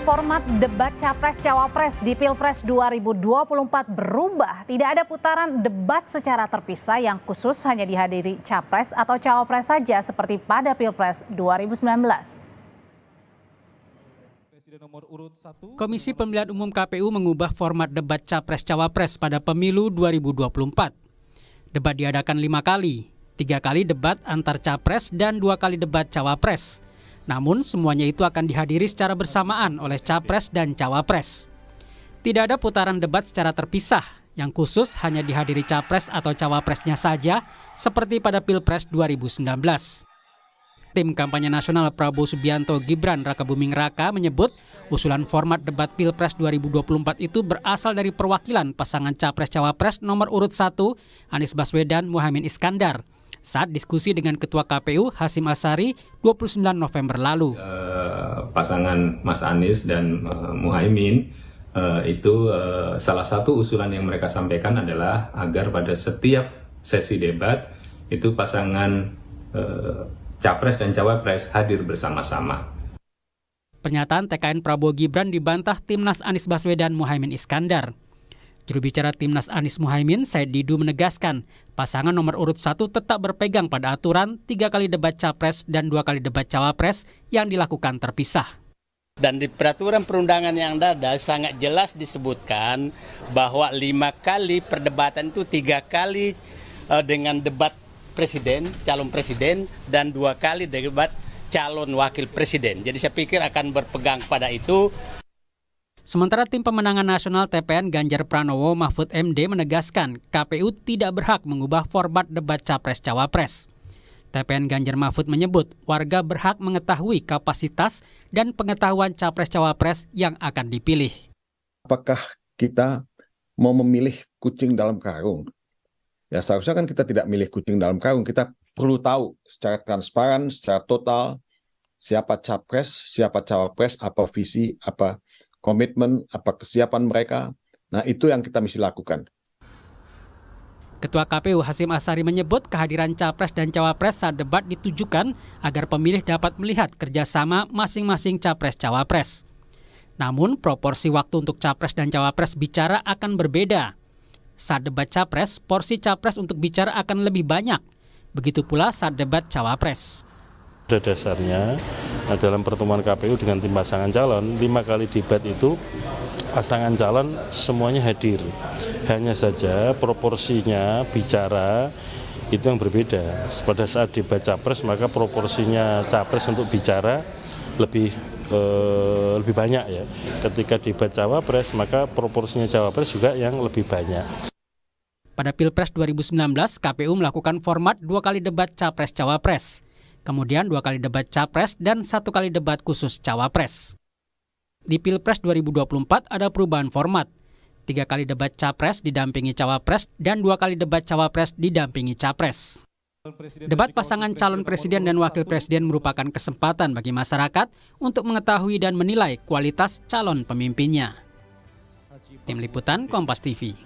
Format debat Capres-Cawapres di Pilpres 2024 berubah. Tidak ada putaran debat secara terpisah yang khusus hanya dihadiri Capres atau Cawapres saja seperti pada Pilpres 2019. Komisi Pemilihan Umum KPU mengubah format debat Capres-Cawapres pada pemilu 2024. Debat diadakan lima kali, tiga kali debat antar Capres dan dua kali debat Cawapres namun semuanya itu akan dihadiri secara bersamaan oleh capres dan cawapres. Tidak ada putaran debat secara terpisah yang khusus hanya dihadiri capres atau cawapresnya saja seperti pada Pilpres 2019. Tim kampanye nasional Prabowo Subianto Gibran Raka Buming Raka menyebut usulan format debat Pilpres 2024 itu berasal dari perwakilan pasangan capres-cawapres nomor urut 1 Anies Baswedan Muhammad Iskandar saat diskusi dengan Ketua KPU Hasim Asari 29 November lalu. Uh, pasangan Mas Anies dan uh, eh, Muhaimin uh, eh, itu uh, salah satu usulan yang mereka sampaikan adalah agar pada setiap sesi debat itu pasangan uh, capres dan cawapres hadir bersama-sama. Pernyataan TKN Prabowo Gibran dibantah timnas Anies Baswedan Muhaimin Iskandar. Juru bicara Timnas Anies Muhaimin, Said Didu menegaskan, pasangan nomor urut satu tetap berpegang pada aturan tiga kali debat capres dan dua kali debat cawapres yang dilakukan terpisah. Dan di peraturan perundangan yang ada sangat jelas disebutkan bahwa lima kali perdebatan itu tiga kali e, dengan debat presiden, calon presiden, dan dua kali debat calon wakil presiden. Jadi saya pikir akan berpegang pada itu Sementara tim pemenangan nasional TPN Ganjar Pranowo Mahfud MD menegaskan KPU tidak berhak mengubah format debat Capres-Cawapres. TPN Ganjar Mahfud menyebut warga berhak mengetahui kapasitas dan pengetahuan Capres-Cawapres yang akan dipilih. Apakah kita mau memilih kucing dalam karung? Ya seharusnya kan kita tidak milih kucing dalam karung, kita perlu tahu secara transparan, secara total siapa capres, siapa cawapres, apa visi, apa komitmen, apa kesiapan mereka. Nah, itu yang kita mesti lakukan. Ketua KPU Hasim Asari menyebut kehadiran capres dan cawapres saat debat ditujukan agar pemilih dapat melihat kerjasama masing-masing capres-cawapres. Namun, proporsi waktu untuk capres dan cawapres bicara akan berbeda. Saat debat capres, porsi capres untuk bicara akan lebih banyak. Begitu pula saat debat cawapres. Pada dasarnya, Nah, dalam pertemuan KPU dengan tim pasangan calon, lima kali debat itu pasangan calon semuanya hadir. Hanya saja proporsinya bicara itu yang berbeda. Pada saat debat capres maka proporsinya capres untuk bicara lebih eh, lebih banyak ya. Ketika debat cawapres maka proporsinya cawapres juga yang lebih banyak. Pada Pilpres 2019, KPU melakukan format dua kali debat capres-cawapres kemudian dua kali debat capres dan satu kali debat khusus cawapres. Di Pilpres 2024 ada perubahan format. Tiga kali debat capres didampingi cawapres dan dua kali debat cawapres didampingi capres. Debat pasangan calon presiden dan wakil presiden merupakan kesempatan bagi masyarakat untuk mengetahui dan menilai kualitas calon pemimpinnya. Tim Liputan Kompas TV.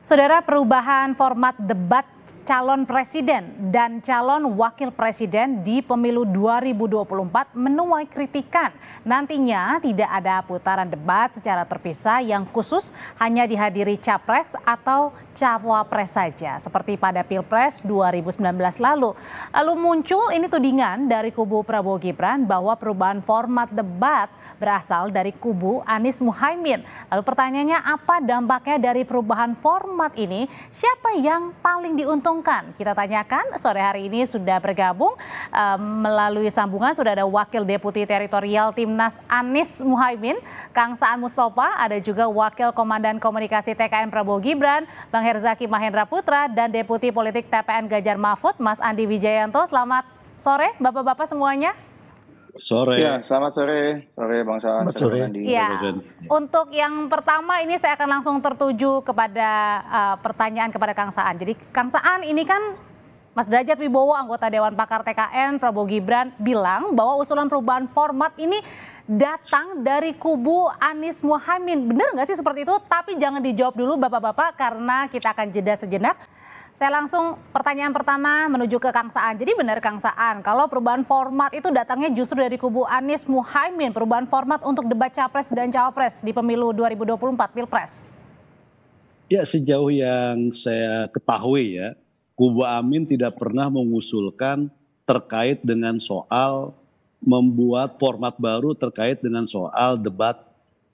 Saudara perubahan format debat calon presiden dan calon wakil presiden di pemilu 2024 menuai kritikan. Nantinya tidak ada putaran debat secara terpisah yang khusus hanya dihadiri capres atau cawapres saja seperti pada Pilpres 2019 lalu. Lalu muncul ini tudingan dari kubu Prabowo Gibran bahwa perubahan format debat berasal dari kubu Anies Muhaimin. Lalu pertanyaannya apa dampaknya dari perubahan format ini? Siapa yang paling diuntung? diuntungkan? Kita tanyakan sore hari ini sudah bergabung um, melalui sambungan sudah ada Wakil Deputi Teritorial Timnas Anis Muhaimin, Kang Saan Mustafa, ada juga Wakil Komandan Komunikasi TKN Prabowo Gibran, Bang Herzaki Mahendra Putra, dan Deputi Politik TPN Gajar Mahfud, Mas Andi Wijayanto. Selamat sore Bapak-Bapak semuanya. Sore. Ya, selamat sore. Sore Bang Saan. Selamat sore. Ya. Untuk yang pertama ini saya akan langsung tertuju kepada uh, pertanyaan kepada Kang Saan. Jadi Kang Saan ini kan Mas Derajat Wibowo, anggota Dewan Pakar TKN Prabowo Gibran bilang bahwa usulan perubahan format ini datang dari kubu Anies Muhaimin. Benar nggak sih seperti itu? Tapi jangan dijawab dulu Bapak-Bapak karena kita akan jeda sejenak. Saya langsung pertanyaan pertama menuju ke Kang Saan. Jadi benar Kang Saan, kalau perubahan format itu datangnya justru dari kubu Anies Muhaimin, perubahan format untuk debat capres dan cawapres di pemilu 2024 Pilpres. Ya sejauh yang saya ketahui ya, kubu Amin tidak pernah mengusulkan terkait dengan soal membuat format baru terkait dengan soal debat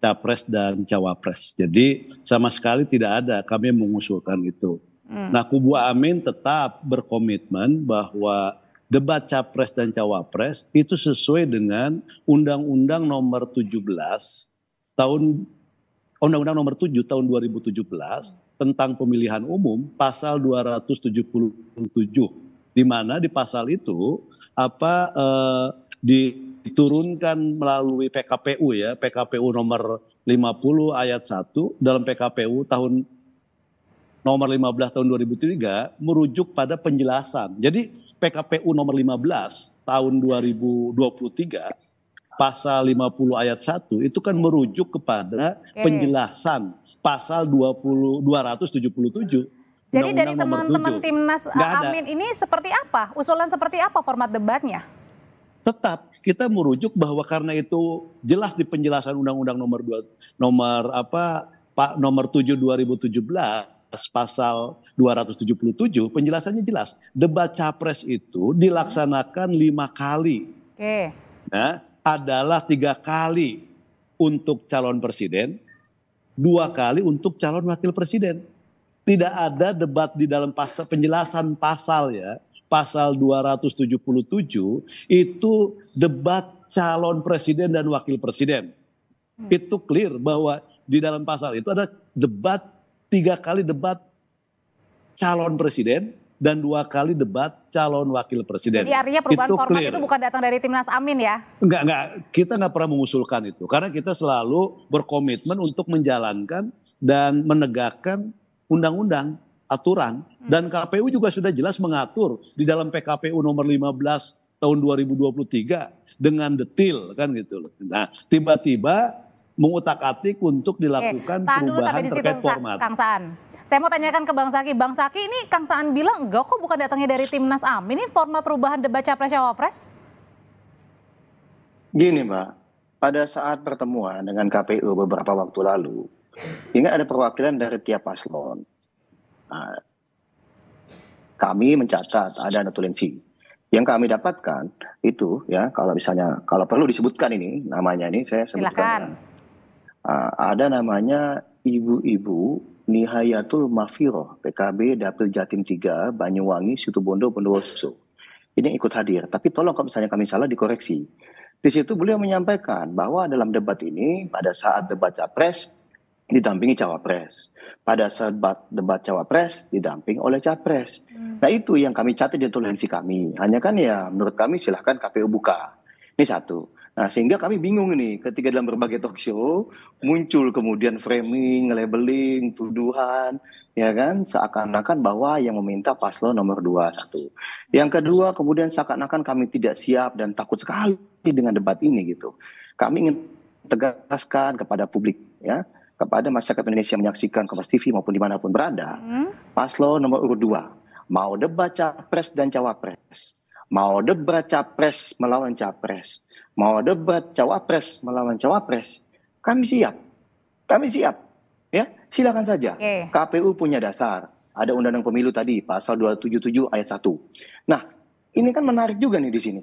capres dan cawapres. Jadi sama sekali tidak ada kami mengusulkan itu. Hmm. Nah, kubu Amin tetap berkomitmen bahwa debat capres dan cawapres itu sesuai dengan Undang-Undang Nomor 17 tahun oh, Undang-Undang Nomor 7 tahun 2017 tentang pemilihan umum pasal 277 di mana di pasal itu apa eh, diturunkan melalui PKPU ya PKPU nomor 50 ayat 1 dalam PKPU tahun nomor 15 tahun 2003 merujuk pada penjelasan. Jadi PKPU nomor 15 tahun 2023 pasal 50 ayat 1 itu kan merujuk kepada Oke. penjelasan pasal 20 277 jadi Undang -undang dari teman-teman timnas Amin ini seperti apa? Usulan seperti apa format debatnya? Tetap kita merujuk bahwa karena itu jelas di penjelasan Undang-Undang nomor 2 nomor apa Pak nomor 7 2017 pasal 277 penjelasannya jelas. Debat capres itu dilaksanakan lima kali. Oke. Nah, adalah tiga kali untuk calon presiden, dua kali untuk calon wakil presiden. Tidak ada debat di dalam pasal penjelasan pasal ya. Pasal 277 itu debat calon presiden dan wakil presiden. Hmm. Itu clear bahwa di dalam pasal itu ada debat tiga kali debat calon presiden dan dua kali debat calon wakil presiden. Jadi artinya perubahan itu format clear. itu bukan datang dari Timnas Amin ya? Enggak, enggak. Kita nggak pernah mengusulkan itu. Karena kita selalu berkomitmen untuk menjalankan dan menegakkan undang-undang, aturan. Hmm. Dan KPU juga sudah jelas mengatur di dalam PKPU nomor 15 tahun 2023 dengan detail kan gitu loh. Nah, tiba-tiba mengutak-atik untuk dilakukan Oke, perubahan dulu, terkait situ, format. Kang Saan. Saya mau tanyakan ke Bang Saki. Bang Saki ini Kang Saan bilang enggak kok bukan datangnya dari Timnas AM. Ini format perubahan debat Capres Cawapres? Gini Mbak, pada saat pertemuan dengan KPU beberapa waktu lalu, ini ada perwakilan dari tiap paslon. Nah, kami mencatat ada notulensi yang kami dapatkan itu ya kalau misalnya kalau perlu disebutkan ini namanya ini saya sebutkan Silakan. Ya. Ah, ada namanya ibu-ibu Nihayatul Mafiro, PKB Dapil Jatim 3 Banyuwangi Situbondo Bondowoso. Ini ikut hadir, tapi tolong kalau misalnya kami salah dikoreksi. Di situ beliau menyampaikan bahwa dalam debat ini pada saat debat capres didampingi cawapres. Pada saat debat cawapres didamping oleh capres. Hmm. Nah itu yang kami catat di tulensi kami. Hanya kan ya menurut kami silahkan KPU buka. Ini satu. Nah, sehingga kami bingung nih ketika dalam berbagai talk show muncul kemudian framing, labeling, tuduhan, ya kan seakan-akan bahwa yang meminta paslon nomor dua satu. Yang kedua, kemudian seakan-akan kami tidak siap dan takut sekali dengan debat ini gitu. Kami ingin tegaskan kepada publik ya, kepada masyarakat Indonesia yang menyaksikan Kompas TV maupun dimanapun berada, hmm? paslon nomor urut 2 mau debat capres dan cawapres, mau debat capres melawan capres, mau debat cawapres melawan cawapres, kami siap, kami siap, ya silakan saja. Okay. KPU punya dasar, ada undang-undang pemilu tadi pasal 277 ayat 1. Nah ini kan menarik juga nih di sini.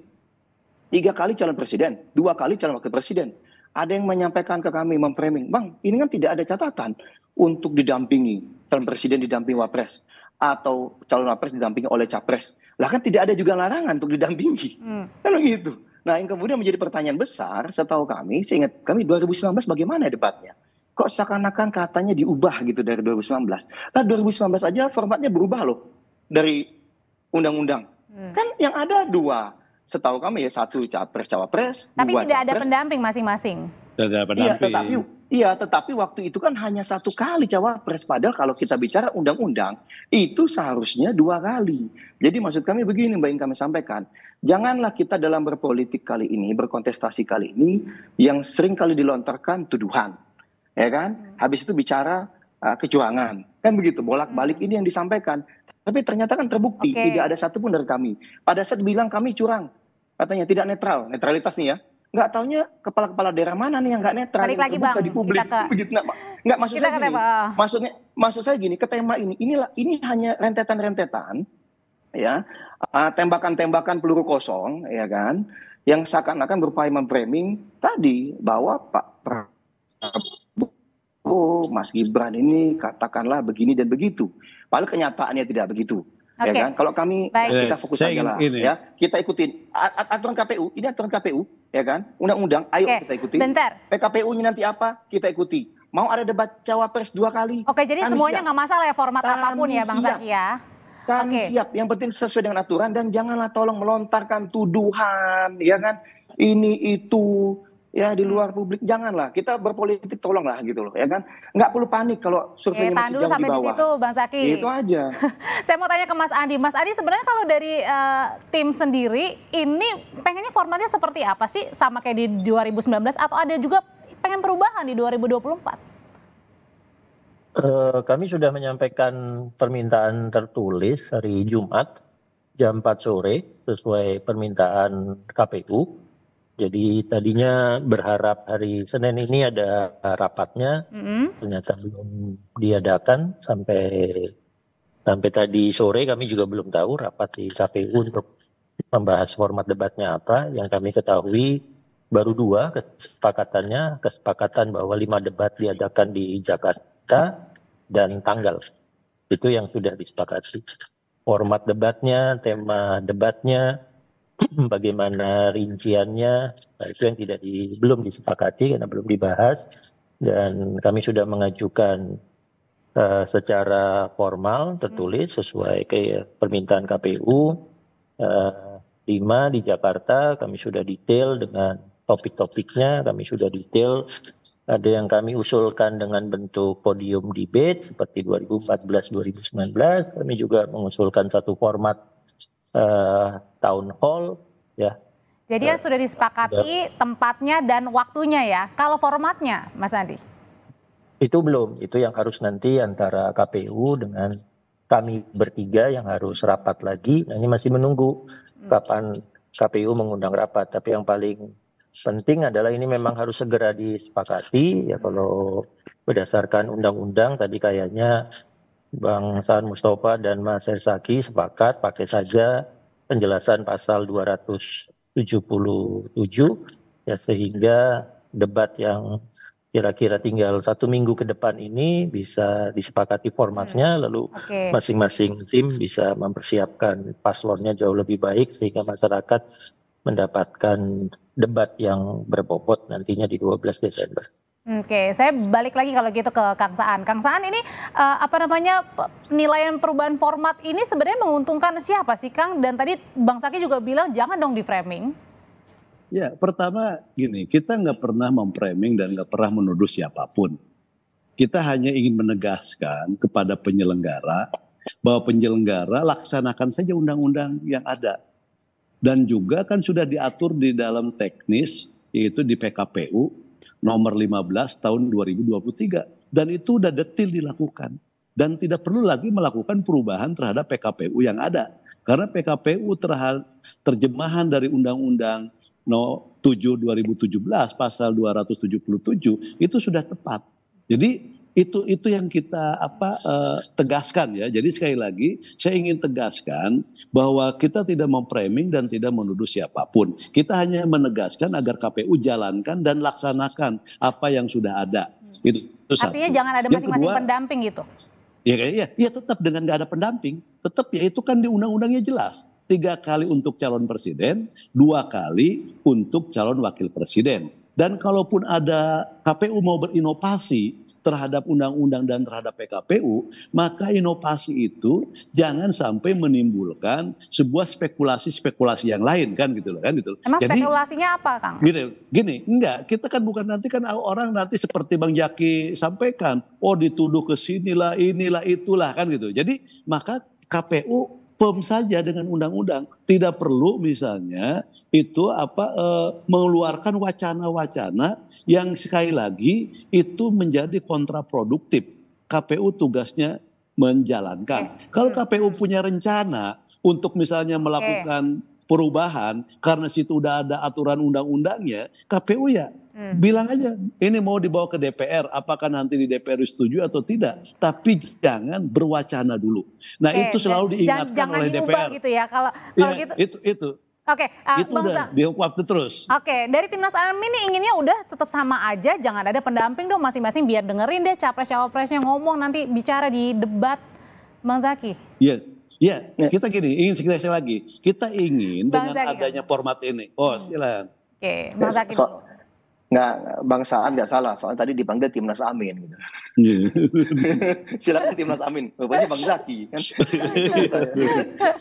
Tiga kali calon presiden, dua kali calon wakil presiden. Ada yang menyampaikan ke kami memframing, bang ini kan tidak ada catatan untuk didampingi calon presiden didampingi wapres atau calon wapres didampingi oleh capres. Lah kan tidak ada juga larangan untuk didampingi. Hmm. Kan begitu. Nah, yang kemudian menjadi pertanyaan besar setahu kami, seingat kami 2019 bagaimana debatnya? Kok seakan-akan katanya diubah gitu dari 2019. Nah, 2019 aja formatnya berubah loh dari undang-undang. Hmm. Kan yang ada dua, setahu kami ya satu capres cawapres. Tapi dua tidak capres. ada pendamping masing-masing. Tidak ada iya, pendamping. tetapi Iya, tetapi waktu itu kan hanya satu kali cawapres. Padahal kalau kita bicara undang-undang, itu seharusnya dua kali. Jadi maksud kami begini, Mbak yang kami sampaikan. Janganlah kita dalam berpolitik kali ini, berkontestasi kali ini, yang sering kali dilontarkan tuduhan. Ya kan? Hmm. Habis itu bicara uh, ah, kecurangan. Kan begitu, bolak-balik hmm. ini yang disampaikan. Tapi ternyata kan terbukti, okay. tidak ada satupun dari kami. Pada saat bilang kami curang, katanya tidak netral, netralitas nih ya nggak taunya kepala-kepala daerah mana nih yang nggak netral Balik gitu, lagi bang, di publik kita ke... begitu nggak nggak maksud kita saya gini, oh. maksudnya maksud saya gini ke tema ini inilah ini hanya rentetan-rentetan ya ah, tembakan-tembakan peluru kosong ya kan yang seakan-akan berupaya memframing tadi bahwa Pak Prabowo Mas Gibran ini katakanlah begini dan begitu padahal kenyataannya tidak begitu Okay. Ya kan? Kalau kami eh, Baik. kita fokus saja lah, ya. Kita ikutin aturan KPU, ini aturan KPU, ya kan? Undang-undang, ayo okay. kita ikuti. Bentar. Eh, PKPU-nya nanti apa? Kita ikuti. Mau ada debat cawapres dua kali. Oke, jadi kami semuanya nggak masalah ya format kami apapun ya, Bang Zaki ya. Kami okay. siap. Yang penting sesuai dengan aturan dan janganlah tolong melontarkan tuduhan, ya kan? Ini itu ya di luar publik janganlah kita berpolitik tolonglah gitu loh ya kan nggak perlu panik kalau survei Oke, masih jauh sampai di bawah. Di situ, Bang Ya, Itu aja. Saya mau tanya ke Mas Andi. Mas Andi sebenarnya kalau dari uh, tim sendiri ini pengennya formatnya seperti apa sih? Sama kayak di 2019 atau ada juga pengen perubahan di 2024? Uh, eh, kami sudah menyampaikan permintaan tertulis hari Jumat jam 4 sore sesuai permintaan KPU jadi tadinya berharap hari Senin ini ada rapatnya, mm-hmm. ternyata belum diadakan sampai sampai tadi sore kami juga belum tahu rapat di KPU untuk membahas format debatnya apa. Yang kami ketahui baru dua kesepakatannya, kesepakatan bahwa lima debat diadakan di Jakarta dan tanggal itu yang sudah disepakati. Format debatnya, tema debatnya, bagaimana rinciannya nah, itu yang tidak di, belum disepakati karena belum dibahas dan kami sudah mengajukan uh, secara formal tertulis hmm. sesuai ke permintaan KPU uh, eh, 5 di Jakarta kami sudah detail dengan topik-topiknya kami sudah detail ada yang kami usulkan dengan bentuk podium debate seperti 2014 2019 kami juga mengusulkan satu format Eh, town hall ya jadi eh, sudah disepakati tempatnya dan waktunya ya kalau formatnya mas andi itu belum itu yang harus nanti antara KPU dengan kami bertiga yang harus rapat lagi nah, ini masih menunggu hmm. kapan KPU mengundang rapat tapi yang paling penting adalah ini memang harus segera disepakati ya kalau berdasarkan undang-undang tadi kayaknya Bang San Mustafa dan Mas Ersaki sepakat pakai saja penjelasan pasal 277 ya sehingga debat yang kira-kira tinggal satu minggu ke depan ini bisa disepakati formatnya hmm. lalu masing masing-masing tim bisa mempersiapkan paslonnya jauh lebih baik sehingga masyarakat mendapatkan debat yang berbobot nantinya di 12 Desember. Oke, saya balik lagi kalau gitu ke Kang Saan. Kang Saan ini uh, apa namanya penilaian perubahan format ini sebenarnya menguntungkan siapa sih Kang? Dan tadi Bang Saki juga bilang jangan dong di framing. Ya, pertama gini, kita nggak pernah memframing dan nggak pernah menuduh siapapun. Kita hanya ingin menegaskan kepada penyelenggara bahwa penyelenggara laksanakan saja undang-undang yang ada. Dan juga kan sudah diatur di dalam teknis yaitu di PKPU nomor 15 tahun 2023 dan itu sudah detil dilakukan dan tidak perlu lagi melakukan perubahan terhadap PKPU yang ada karena PKPU terjemahan dari undang-undang no 7 2017 pasal 277 itu sudah tepat. Jadi itu itu yang kita apa uh, tegaskan ya. Jadi sekali lagi saya ingin tegaskan bahwa kita tidak memframing dan tidak menuduh siapapun. Kita hanya menegaskan agar KPU jalankan dan laksanakan apa yang sudah ada. Hmm. Itu, itu Artinya satu. jangan ada masing-masing pendamping gitu. Ya, ya, ya tetap dengan nggak ada pendamping, tetap ya itu kan di undang-undangnya jelas tiga kali untuk calon presiden, dua kali untuk calon wakil presiden. Dan kalaupun ada KPU mau berinovasi, terhadap undang-undang dan terhadap PKPU, maka inovasi itu jangan sampai menimbulkan sebuah spekulasi-spekulasi yang lain kan gitu loh kan gitu. Loh. Emang Jadi, spekulasinya apa, Kang? Gini, gini, enggak, kita kan bukan nanti kan orang nanti seperti Bang Jaki sampaikan, oh dituduh ke sinilah, inilah, itulah kan gitu. Jadi maka KPU firm saja dengan undang-undang. Tidak perlu misalnya itu apa e, mengeluarkan wacana-wacana yang sekali lagi itu menjadi kontraproduktif. KPU tugasnya menjalankan. Okay. Kalau KPU punya rencana untuk misalnya melakukan okay. perubahan karena situ udah ada aturan undang-undangnya, KPU ya hmm. bilang aja ini mau dibawa ke DPR apakah nanti di DPR setuju atau tidak. Tapi jangan berwacana dulu. Nah, okay. itu selalu diingatkan jangan, jangan oleh DPR. gitu ya. Kalau kalau ya, gitu itu itu Oke, okay, uh, eh, itu udah udah waktu terus. Oke, okay, dari timnas Amin ini inginnya udah tetap sama aja, jangan ada pendamping dong masing-masing biar dengerin deh capres cawapresnya ngomong nanti bicara di debat, Bang Zaki. Iya, yeah. iya. Yeah. Kita gini, ingin sekali lagi, kita ingin Bang dengan Zaki, adanya kan? format ini. Oh, silakan. Oke, okay, Bang Zaki. So, Nggak, Bang Saan nggak salah, soalnya tadi dipanggil timnas Amin. Gitu. Yeah. silakan timnas Amin, bapaknya Bang Zaki kan.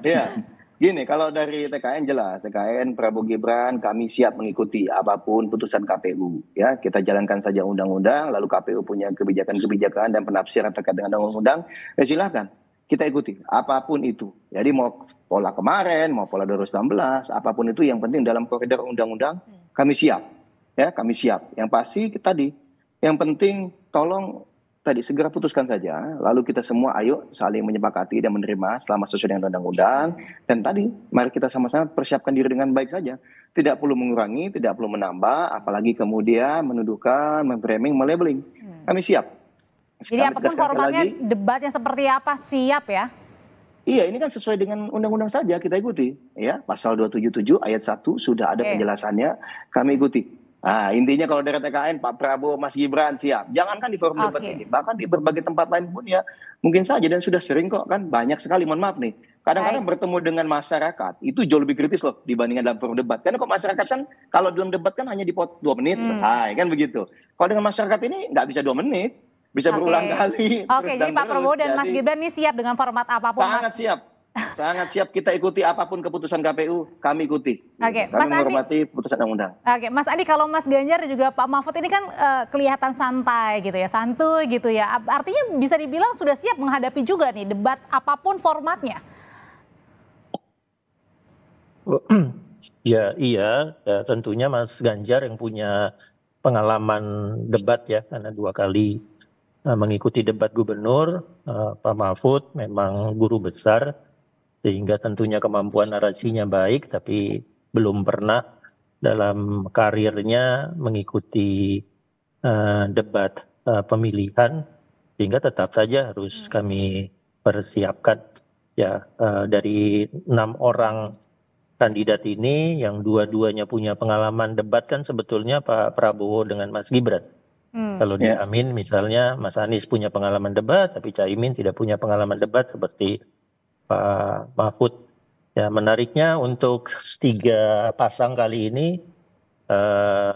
Iya. Gini, kalau dari TKN jelas, TKN Prabowo Gibran kami siap mengikuti apapun putusan KPU. Ya, kita jalankan saja undang-undang, lalu KPU punya kebijakan-kebijakan dan penafsiran terkait dengan undang-undang, ya eh, silahkan kita ikuti apapun itu. Jadi mau pola kemarin, mau pola 2019, apapun itu yang penting dalam koridor undang-undang hmm. kami siap. Ya, kami siap. Yang pasti tadi, yang penting tolong tadi segera putuskan saja, lalu kita semua ayo saling menyepakati dan menerima selama sesuai dengan undang-undang. Dan tadi mari kita sama-sama persiapkan diri dengan baik saja. Tidak perlu mengurangi, tidak perlu menambah, apalagi kemudian menuduhkan, memframing, melabeling. Hmm. Kami siap. Jadi apapun formatnya lagi, debatnya seperti apa siap ya? Iya, ini kan sesuai dengan undang-undang saja kita ikuti, ya. Pasal 277 ayat 1 sudah ada okay. penjelasannya, kami ikuti. Nah, intinya kalau dari TKN Pak Prabowo Mas Gibran siap. Jangankan di forum okay. debat ini, bahkan di berbagai tempat lain pun ya mungkin saja dan sudah sering kok kan banyak sekali mohon maaf nih. Kadang-kadang bertemu dengan masyarakat itu jauh lebih kritis loh dibandingkan dalam forum debat. Karena kok masyarakat kan kalau dalam debat kan hanya di pot 2 menit hmm. selesai kan begitu. Kalau dengan masyarakat ini nggak bisa 2 menit, bisa okay. berulang kali. Oke, okay, jadi Pak Prabowo dan Mas Gibran ini siap dengan format apapun. Sangat Mas. siap Sangat siap kita ikuti apapun keputusan KPU, kami ikuti. Oke, okay. Kami Mas menghormati Andi, putusan undang-undang. Oke, okay. Mas Andi kalau Mas Ganjar juga Pak Mahfud ini kan uh, kelihatan santai gitu ya, santuy gitu ya. Artinya bisa dibilang sudah siap menghadapi juga nih debat apapun formatnya. Oh, ya, iya, ya, tentunya Mas Ganjar yang punya pengalaman debat ya karena dua kali eh, mengikuti debat gubernur, eh, Pak Mahfud memang guru besar sehingga tentunya kemampuan narasinya baik tapi belum pernah dalam karirnya mengikuti uh, debat uh, pemilihan sehingga tetap saja harus hmm. kami persiapkan ya uh, dari enam orang kandidat ini yang dua-duanya punya pengalaman debat kan sebetulnya Pak Prabowo dengan Mas Gibran. Hmm. Kalau di ya. Amin misalnya Mas Anies punya pengalaman debat tapi Caimin tidak punya pengalaman debat seperti Pak Mahfud. Ya menariknya untuk tiga pasang kali ini eh,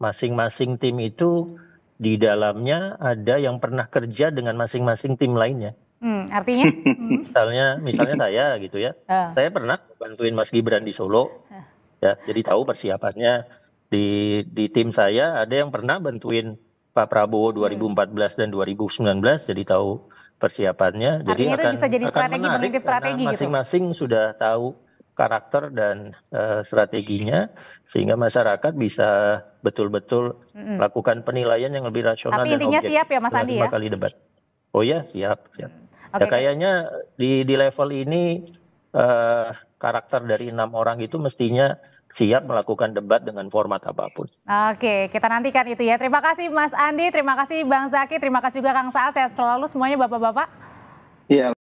masing-masing eh, tim itu di dalamnya ada yang pernah kerja dengan masing-masing tim lainnya. Hmm, artinya? Hmm. Misalnya, misalnya saya gitu ya. Uh. Saya pernah bantuin Mas Gibran di Solo. Uh. Ya, jadi tahu persiapannya di di tim saya ada yang pernah bantuin Pak Prabowo 2014 hmm. dan 2019 jadi tahu persiapannya. Artinya jadi itu akan, bisa jadi strategi strategi gitu? masing-masing sudah tahu karakter dan uh, strateginya sehingga masyarakat bisa betul-betul mm-hmm. melakukan penilaian yang lebih rasional Tapi dan intinya siap ya Mas Andi ya. kali debat. Oh ya, siap, siap. Okay, mm. ya kayaknya di di level ini uh, karakter dari enam orang itu mestinya siap melakukan debat dengan format apapun. Oke, kita nantikan itu ya. Terima kasih Mas Andi, terima kasih Bang Zaki, terima kasih juga Kang Saal. Sehat selalu semuanya Bapak-Bapak. Iya. -bapak.